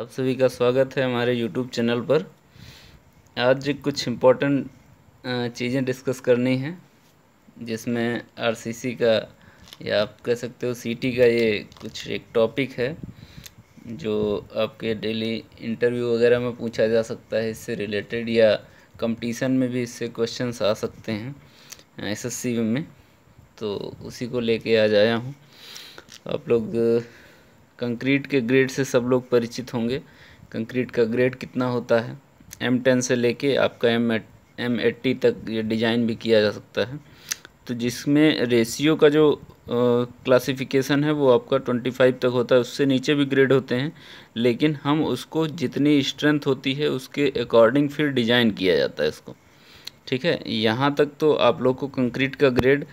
आप सभी का स्वागत है हमारे यूट्यूब चैनल पर आज कुछ इम्पोर्टेंट चीज़ें डिस्कस करनी हैं जिसमें आरसीसी का या आप कह सकते हो सीटी का ये कुछ एक टॉपिक है जो आपके डेली इंटरव्यू वगैरह में पूछा जा सकता है इससे रिलेटेड या कंपटीशन में भी इससे क्वेश्चंस आ सकते हैं एसएससी में तो उसी को लेके आज आया हूँ आप लोग कंक्रीट के ग्रेड से सब लोग परिचित होंगे कंक्रीट का ग्रेड कितना होता है एम टेन से लेके आपका एम एम एट्टी तक ये डिज़ाइन भी किया जा सकता है तो जिसमें रेशियो का जो क्लासिफिकेशन है वो आपका ट्वेंटी फाइव तक होता है उससे नीचे भी ग्रेड होते हैं लेकिन हम उसको जितनी स्ट्रेंथ होती है उसके अकॉर्डिंग फिर डिज़ाइन किया जाता है इसको ठीक है यहाँ तक तो आप लोग को कंक्रीट का grade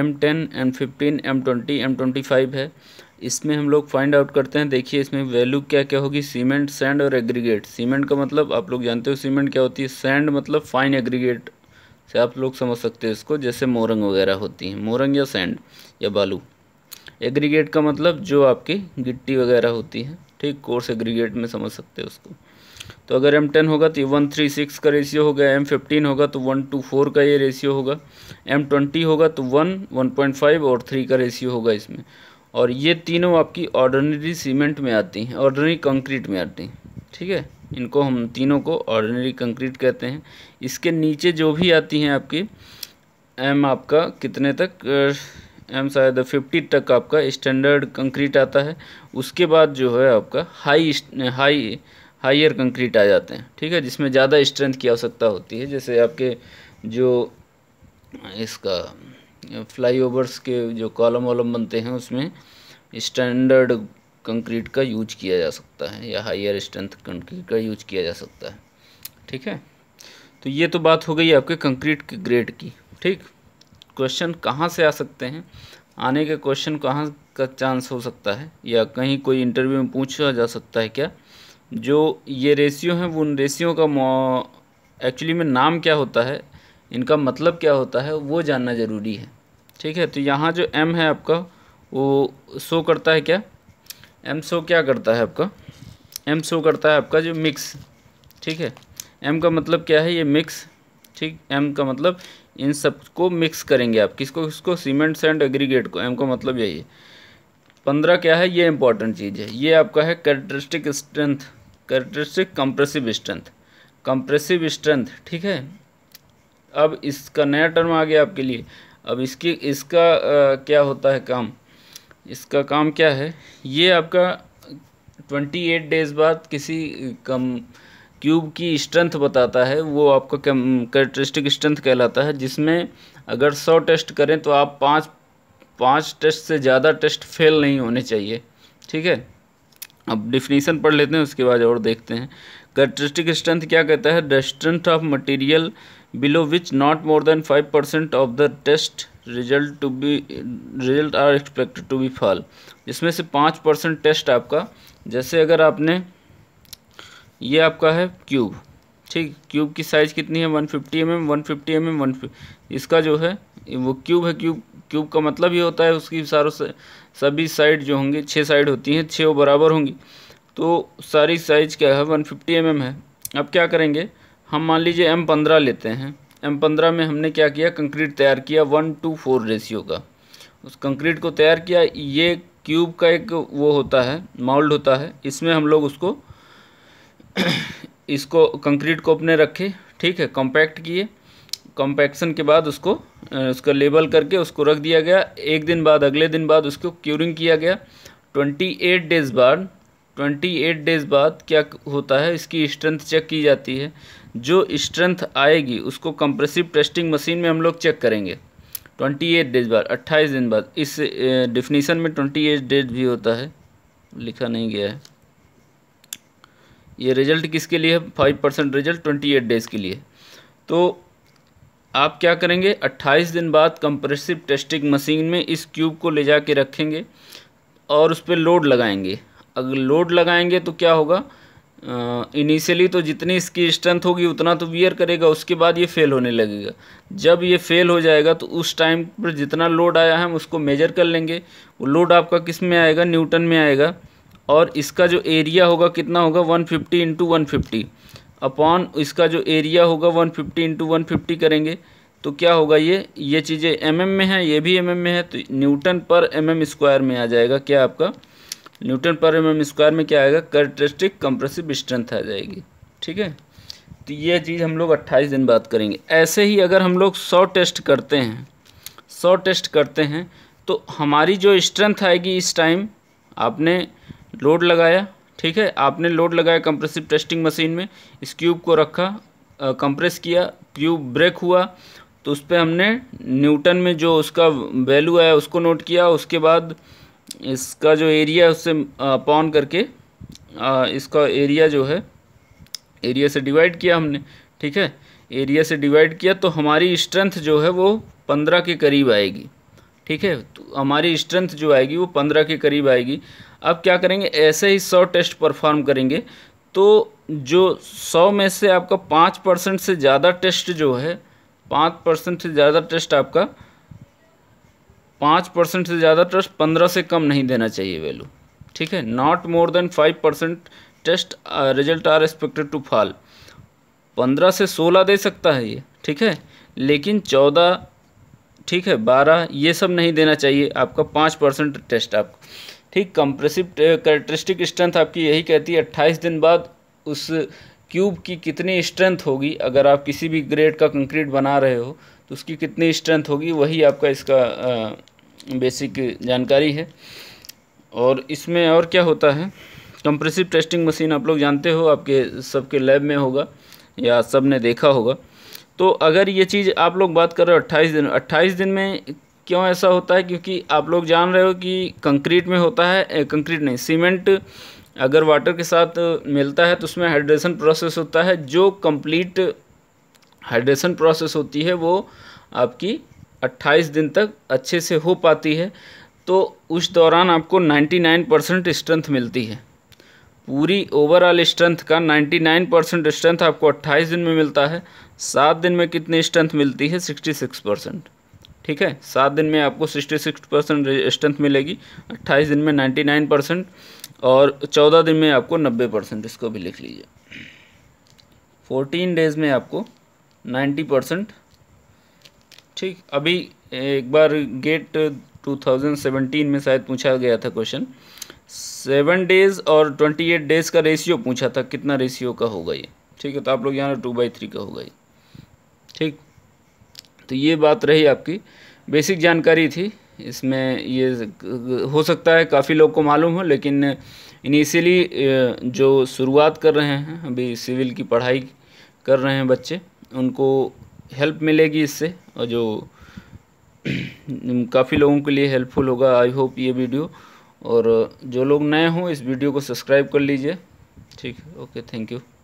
M ten M fifteen M twenty M twenty five है इसमें हम लोग फाइंड आउट करते हैं देखिए इसमें वैल्यू क्या क्या होगी सीमेंट सैंड और एग्रीगेट सीमेंट का मतलब आप लोग जानते हो सीमेंट क्या होती है सैंड मतलब फाइन एग्रीगेट से आप लोग समझ सकते हो इसको जैसे मोरंग वगैरह होती हैं मोरंग या सैंड या बालू एग्रीगेट का मतलब जो आपकी गिट्टी वगैरह होती है ठीक कोर्स एग्रीगेट में समझ सकते हो उसको तो अगर एम टेन होगा तो ये वन थ्री सिक्स का रेशियो होगा एम फिफ्टीन होगा तो वन टू फोर का ये रेशियो होगा एम ट्वेंटी होगा तो वन वन पॉइंट फाइव और थ्री का रेशियो होगा इसमें और ये तीनों आपकी ऑर्डनरी सीमेंट में आती हैं ऑर्डनरी कंक्रीट में आती हैं ठीक है इनको हम तीनों को ऑर्डनरी कंक्रीट कहते हैं इसके नीचे जो भी आती हैं आपकी एम आपका कितने तक एम शायद फिफ्टी तक आपका स्टैंडर्ड कंक्रीट आता है उसके बाद जो है आपका हाई हाई हाइयर कंक्रीट आ जाते हैं ठीक है जिसमें ज़्यादा स्ट्रेंथ की आवश्यकता होती है जैसे आपके जो इसका फ्लाईओवर्स के जो कॉलम वॉलम बनते हैं उसमें स्टैंडर्ड कंक्रीट का यूज किया जा सकता है या हायर स्ट्रेंथ कंक्रीट का यूज किया जा सकता है ठीक है तो ये तो बात हो गई आपके कंक्रीट के ग्रेड की ठीक क्वेश्चन कहाँ से आ सकते हैं आने के क्वेश्चन कहाँ का चांस हो सकता है या कहीं कोई इंटरव्यू में पूछा जा सकता है क्या जो ये रेशियो हैं वो उन रेशियो का एक्चुअली में नाम क्या होता है इनका मतलब क्या होता है वो जानना ज़रूरी है ठीक है तो यहाँ जो एम है आपका वो शो करता है क्या एम शो क्या करता है आपका एम शो करता है आपका जो मिक्स ठीक है एम का मतलब क्या है ये मिक्स ठीक एम का मतलब इन सब को मिक्स करेंगे आप किसको किसको सीमेंट सेंड एग्रीगेट को एम का मतलब यही है पंद्रह क्या है ये इंपॉर्टेंट चीज़ है ये आपका है characteristic strength characteristic compressive strength compressive strength ठीक है अब इसका नया टर्म आ गया आपके लिए अब इसकी इसका आ, क्या होता है काम इसका काम क्या है ये आपका ट्वेंटी एट डेज़ बाद किसी कम क्यूब की स्ट्रेंथ बताता है वो आपका कैरेक्टरिस्टिक स्ट्रेंथ कहलाता है जिसमें अगर सौ टेस्ट करें तो आप पाँच पाँच टेस्ट से ज़्यादा टेस्ट फेल नहीं होने चाहिए ठीक है अब डिफिनीसन पढ़ लेते हैं उसके बाद और देखते हैं करेक्टरिस्टिक स्ट्रेंथ क्या कहता है strength of material below which not more than 5% of the test result to be result are expected to be fall इसमें से पाँच परसेंट टेस्ट आपका जैसे अगर आपने ये आपका है क्यूब ठीक क्यूब की साइज़ कितनी है 150 fifty M M one fifty M M one इसका जो है वो क्यूब है क्यूब क्यूब का मतलब ये होता है उसकी सारों से सभी साइड जो होंगी छः साइड होती हैं छः वो बराबर होंगी तो सारी साइज क्या है 150 फिफ्टी mm है अब क्या करेंगे हम मान लीजिए एम पंद्रह लेते हैं एम पंद्रह में हमने क्या किया कंक्रीट तैयार किया वन टू फोर रेशियो का उस कंक्रीट को तैयार किया ये क्यूब का एक वो होता है माउल्ड होता है इसमें हम लोग उसको इसको कंक्रीट को अपने रखे ठीक है कॉम्पैक्ट किए कॉम्पैक्शन के बाद उसको उसका लेबल करके उसको रख दिया गया एक दिन बाद अगले दिन बाद उसको क्यूरिंग किया गया ट्वेंटी एट डेज़ बाद ट्वेंटी एट डेज़ बाद क्या होता है इसकी स्ट्रेंथ चेक की जाती है जो स्ट्रेंथ आएगी उसको कंप्रेसिव टेस्टिंग मशीन में हम लोग चेक करेंगे ट्वेंटी एट डेज बाद अट्ठाईस दिन बाद इस डिफिनीसन में ट्वेंटी एट डेज भी होता है लिखा नहीं गया है ये रिजल्ट किसके लिए है five percent result twenty eight days के लिए तो आप क्या करेंगे अट्ठाईस दिन बाद कंप्रेसिव टेस्टिंग मशीन में इस क्यूब को ले जा रखेंगे और उस पर लोड लगाएंगे अगर लोड लगाएंगे तो क्या होगा इनिशियली तो जितनी इसकी स्ट्रेंथ होगी उतना तो वियर करेगा उसके बाद ये फेल होने लगेगा जब ये फेल हो जाएगा तो उस टाइम पर जितना लोड आया है हम उसको मेजर कर लेंगे वो लोड आपका किस में आएगा न्यूटन में आएगा और इसका जो एरिया होगा कितना होगा 150 फिफ्टी इंटू वन अपॉन इसका जो एरिया होगा 150 फिफ्टी इंटू वन करेंगे तो क्या होगा ये ये चीज़ें एम mm में है ये भी एम mm में है तो न्यूटन पर एम mm स्क्वायर में आ जाएगा क्या आपका न्यूटन पर एम स्क्वायर में क्या आएगा करेक्टरिस्टिक कंप्रेसिव स्ट्रेंथ आ जाएगी ठीक है तो ये चीज़ हम लोग अट्ठाईस दिन बात करेंगे ऐसे ही अगर हम लोग सौ टेस्ट करते हैं सौ टेस्ट करते हैं तो हमारी जो स्ट्रेंथ आएगी इस टाइम आपने लोड लगाया ठीक है आपने लोड लगाया कंप्रेसिव टेस्टिंग मशीन में इस क्यूब को रखा कंप्रेस किया क्यूब ब्रेक हुआ तो उस पर हमने न्यूटन में जो उसका वैल्यू आया उसको नोट किया उसके बाद इसका जो एरिया उससे पॉन करके आ, इसका एरिया जो है एरिया से डिवाइड किया हमने ठीक है एरिया से डिवाइड किया तो हमारी स्ट्रेंथ जो है वो पंद्रह के करीब आएगी ठीक है तो हमारी स्ट्रेंथ जो आएगी वो पंद्रह के करीब आएगी अब क्या करेंगे ऐसे ही सौ टेस्ट परफॉर्म करेंगे तो जो सौ में से आपका पाँच परसेंट से ज़्यादा टेस्ट जो है पाँच परसेंट से ज़्यादा टेस्ट आपका पाँच परसेंट से ज़्यादा ट्रस्ट पंद्रह से कम नहीं देना चाहिए वैल्यू ठीक है not more than five percent test result are expected to fall पंद्रह से सोलह दे सकता है ये ठीक है लेकिन चौदह ठीक है बारह ये सब नहीं देना चाहिए आपका पाँच परसेंट टेस्ट आपको ठीक कंप्रेसिव करेक्टरिस्टिक स्ट्रेंथ आपकी यही कहती है अट्ठाईस दिन बाद उस क्यूब की कितनी स्ट्रेंथ होगी अगर आप किसी भी ग्रेड का कंक्रीट बना रहे हो तो उसकी कितनी स्ट्रेंथ होगी वही आपका इसका आ, बेसिक जानकारी है और इसमें और क्या होता है कंप्रेसिव टेस्टिंग मशीन आप लोग जानते हो आपके सबके लैब में होगा या सब ने देखा होगा तो अगर ये चीज़ आप लोग बात कर रहे हो अट्ठाईस दिन अट्ठाईस दिन में क्यों ऐसा होता है क्योंकि आप लोग जान रहे हो कि कंक्रीट में होता है कंक्रीट नहीं सीमेंट अगर वाटर के साथ मिलता है तो उसमें हाइड्रेशन प्रोसेस होता है जो कंप्लीट हाइड्रेशन प्रोसेस होती है वो आपकी 28 दिन तक अच्छे से हो पाती है तो उस दौरान आपको 99 परसेंट स्ट्रेंथ मिलती है पूरी ओवरऑल स्ट्रेंथ का 99 परसेंट स्ट्रेंथ आपको 28 दिन में मिलता है सात दिन में कितनी स्ट्रेंथ मिलती है 66 परसेंट ठीक है सात दिन में आपको 66 परसेंट स्ट्रेंथ मिलेगी 28 दिन में 99 परसेंट और 14 दिन में आपको 90 परसेंट इसको भी लिख लीजिए 14 डेज़ में आपको नाइन्टी परसेंट ठीक अभी एक बार गेट 2017 में शायद पूछा गया था क्वेश्चन सेवन डेज और ट्वेंटी एट डेज का रेशियो पूछा था कितना रेशियो का होगा ये ठीक है तो आप लोग यहाँ टू बाई थ्री का होगा ये ठीक तो ये बात रही आपकी बेसिक जानकारी थी इसमें ये हो सकता है काफ़ी लोग को मालूम हो लेकिन इनिशियली जो शुरुआत कर रहे हैं अभी सिविल की पढ़ाई कर रहे हैं बच्चे उनको हेल्प मिलेगी इससे और जो काफ़ी लोगों के लिए हेल्पफुल होगा आई होप ये वीडियो और जो लोग नए हों इस वीडियो को सब्सक्राइब कर लीजिए ठीक है ओके थैंक यू